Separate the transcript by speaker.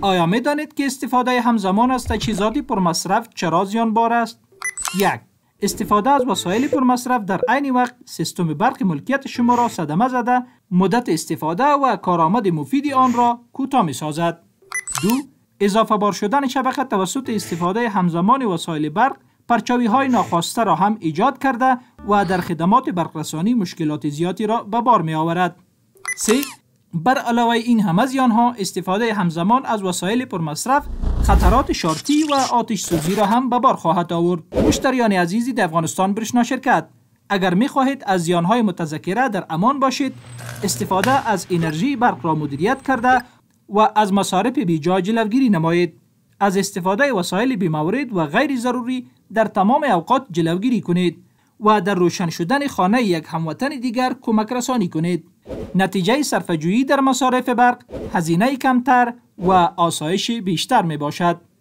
Speaker 1: آیا می دانید که استفاده همزمان از تجهیزات پرمصرف چرا بار است؟ یک استفاده از وسایل پرمصرف در عین وقت سیستم برق ملکیت شما را صدمه زده مدت استفاده و کارآمد مفید آن را کوتاه می سازد. دو اضافه بار شدن شبکه توسط استفاده همزمان وسایل برق پرچاوی های ناخواسته را هم ایجاد کرده و در خدمات برقرسانی مشکلات زیادی را به بار می آورد. 3. بر علاوه این همه زیان ها استفاده همزمان از وسایل پرمصرف خطرات شارتی و آتش سوزی را هم به بار خواهد آورد مشتریان عزیزی در افغانستان برشنا شرکت اگر می خواهید از زیان های متذکره در امان باشید استفاده از انرژی برق را مدیریت کرده و از مصارف بیجا جلوگیری نمایید از استفاده وسایل مورد و غیر ضروری در تمام اوقات جلوگیری کنید و در روشن شدن خانه یک هموطن دیگر کمک رسانی کنید نتیجه صرفه‌جویی در مصارف برق هزینه کمتر و آسایش بیشتر می باشد.